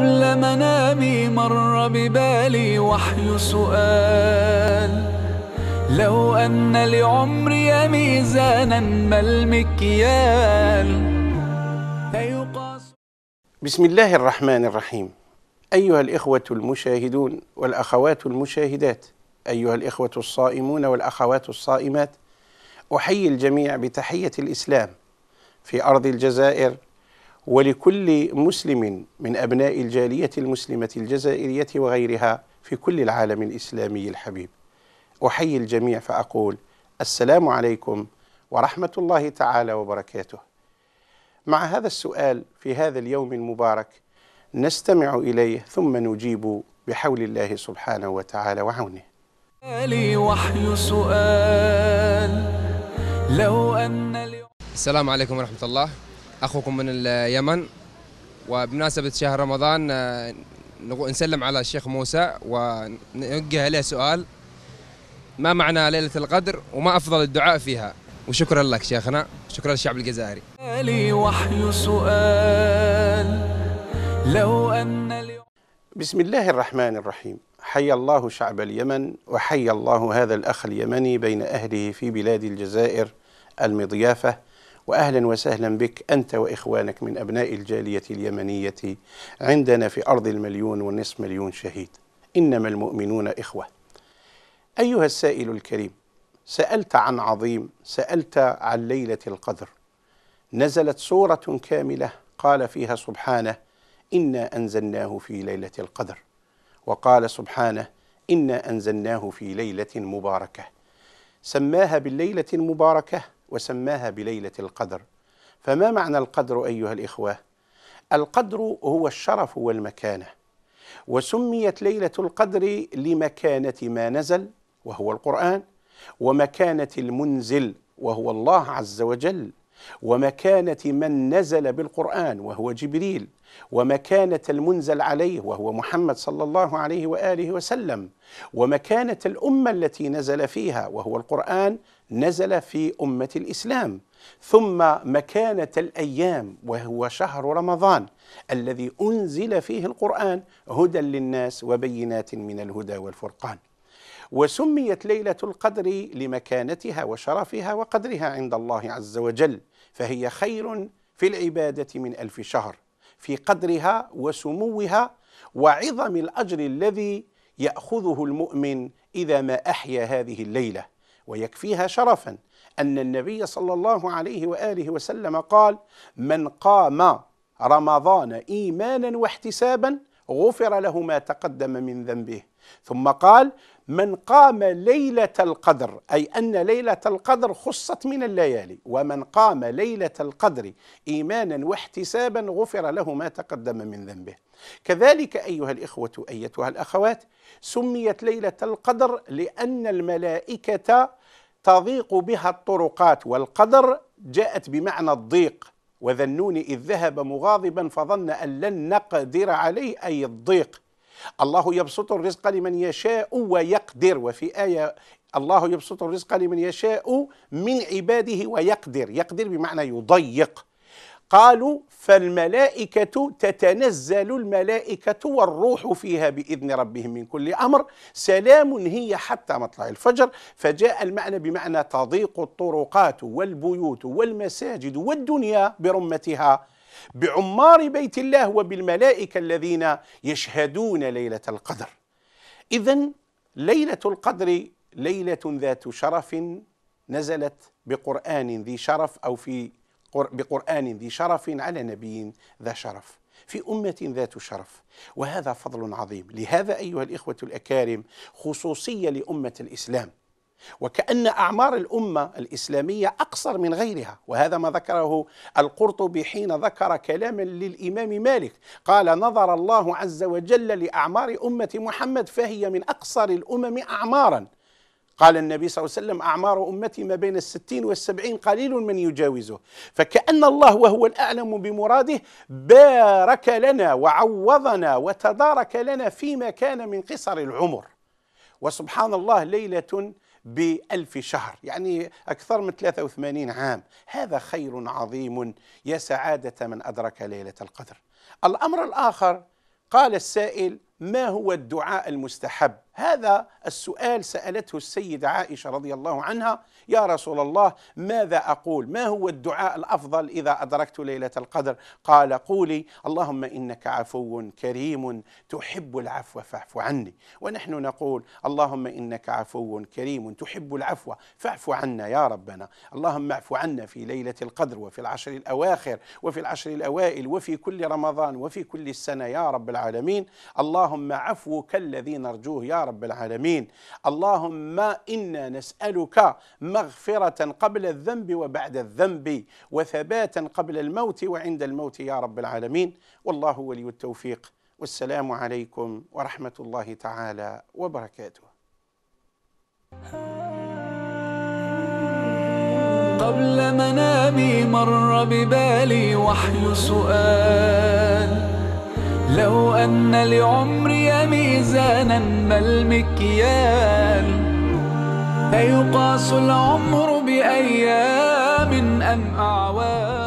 قبل منامي مر ببالي وحي سؤال لو أن لعمري ميزانا ما المكيال بسم الله الرحمن الرحيم أيها الإخوة المشاهدون والأخوات المشاهدات أيها الإخوة الصائمون والأخوات الصائمات أحيي الجميع بتحية الإسلام في أرض الجزائر ولكل مسلم من ابناء الجاليه المسلمه الجزائريه وغيرها في كل العالم الاسلامي الحبيب. احيي الجميع فاقول السلام عليكم ورحمه الله تعالى وبركاته. مع هذا السؤال في هذا اليوم المبارك نستمع اليه ثم نجيب بحول الله سبحانه وتعالى وعونه. لي وحي سؤال لو ان السلام عليكم ورحمه الله. اخوكم من اليمن وبمناسبه شهر رمضان آه، نسلم على الشيخ موسى ونوجه له سؤال ما معنى ليله القدر وما افضل الدعاء فيها وشكرا لك شيخنا شكرا للشعب الجزائري لي وحي سؤال لو ان بسم الله الرحمن الرحيم حي الله شعب اليمن وحي الله هذا الاخ اليمني بين اهله في بلاد الجزائر المضيافه واهلا وسهلا بك انت واخوانك من ابناء الجاليه اليمنيه عندنا في ارض المليون والنصف مليون شهيد انما المؤمنون اخوه. ايها السائل الكريم سالت عن عظيم، سالت عن ليله القدر. نزلت سوره كامله قال فيها سبحانه: انا انزلناه في ليله القدر. وقال سبحانه: انا انزلناه في ليله مباركه. سماها بالليله المباركه وسماها بليلة القدر فما معنى القدر أيها الإخوة؟ القدر هو الشرف والمكانة وسميت ليلة القدر لمكانة ما نزل وهو القرآن ومكانة المنزل وهو الله عز وجل ومكانة من نزل بالقرآن وهو جبريل ومكانة المنزل عليه وهو محمد صلى الله عليه وآله وسلم ومكانة الأمة التي نزل فيها وهو القرآن نزل في أمة الإسلام ثم مكانة الأيام وهو شهر رمضان الذي أنزل فيه القرآن هدى للناس وبينات من الهدى والفرقان وسميت ليلة القدر لمكانتها وشرفها وقدرها عند الله عز وجل فهي خير في العبادة من ألف شهر في قدرها وسموها وعظم الأجر الذي يأخذه المؤمن إذا ما أحيا هذه الليلة ويكفيها شرفا أن النبي صلى الله عليه وآله وسلم قال من قام رمضان إيمانا واحتسابا غفر له ما تقدم من ذنبه ثم قال من قام ليلة القدر أي أن ليلة القدر خصت من الليالي ومن قام ليلة القدر إيمانا واحتسابا غفر له ما تقدم من ذنبه كذلك أيها الإخوة أيتها الأخوات سميت ليلة القدر لأن الملائكة تضيق بها الطرقات والقدر جاءت بمعنى الضيق وذنون إذ ذهب مغاضبا فظن أن لن نقدر عليه أي الضيق الله يبسط الرزق لمن يشاء ويقدر وفي آية الله يبسط الرزق لمن يشاء من عباده ويقدر يقدر بمعنى يضيق قالوا فالملائكة تتنزل الملائكة والروح فيها بإذن ربهم من كل أمر سلام هي حتى مطلع الفجر فجاء المعنى بمعنى تضيق الطرقات والبيوت والمساجد والدنيا برمتها بعمار بيت الله وبالملائكة الذين يشهدون ليلة القدر إذا ليلة القدر ليلة ذات شرف نزلت بقرآن ذي شرف أو في بقرآن ذي شرف على نبي ذا شرف في أمة ذات شرف وهذا فضل عظيم لهذا أيها الإخوة الأكارم خصوصية لأمة الإسلام وكأن أعمار الأمة الإسلامية أقصر من غيرها وهذا ما ذكره القرطبي حين ذكر كلاما للإمام مالك قال نظر الله عز وجل لأعمار أمة محمد فهي من أقصر الأمم أعمارا قال النبي صلى الله عليه وسلم أعمار أمتي ما بين الستين والسبعين قليل من يجاوزه فكأن الله وهو الأعلم بمراده بارك لنا وعوضنا وتدارك لنا فيما كان من قصر العمر وسبحان الله ليلة بألف شهر يعني أكثر من 83 عام هذا خير عظيم يا سعادة من أدرك ليلة القدر الأمر الآخر قال السائل ما هو الدعاء المستحب هذا السؤال سالته السيده عائشه رضي الله عنها يا رسول الله ماذا اقول؟ ما هو الدعاء الافضل اذا ادركت ليله القدر؟ قال قولي اللهم انك عفو كريم تحب العفو فاعف عني، ونحن نقول اللهم انك عفو كريم تحب العفو فاعف عنا يا ربنا، اللهم اعف عنا في ليله القدر وفي العشر الاواخر وفي العشر الاوائل وفي كل رمضان وفي كل السنه يا رب العالمين، اللهم عفوك الذي نرجوه يا رب رب العالمين اللهم إنا نسألك مغفرة قبل الذنب وبعد الذنب وثباتا قبل الموت وعند الموت يا رب العالمين والله ولي التوفيق والسلام عليكم ورحمة الله تعالى وبركاته قبل منامي مر ببالي وحي سؤال لو أن لعمري ميزانا ما المكيال أيقاس العمر بأيام أم أعوام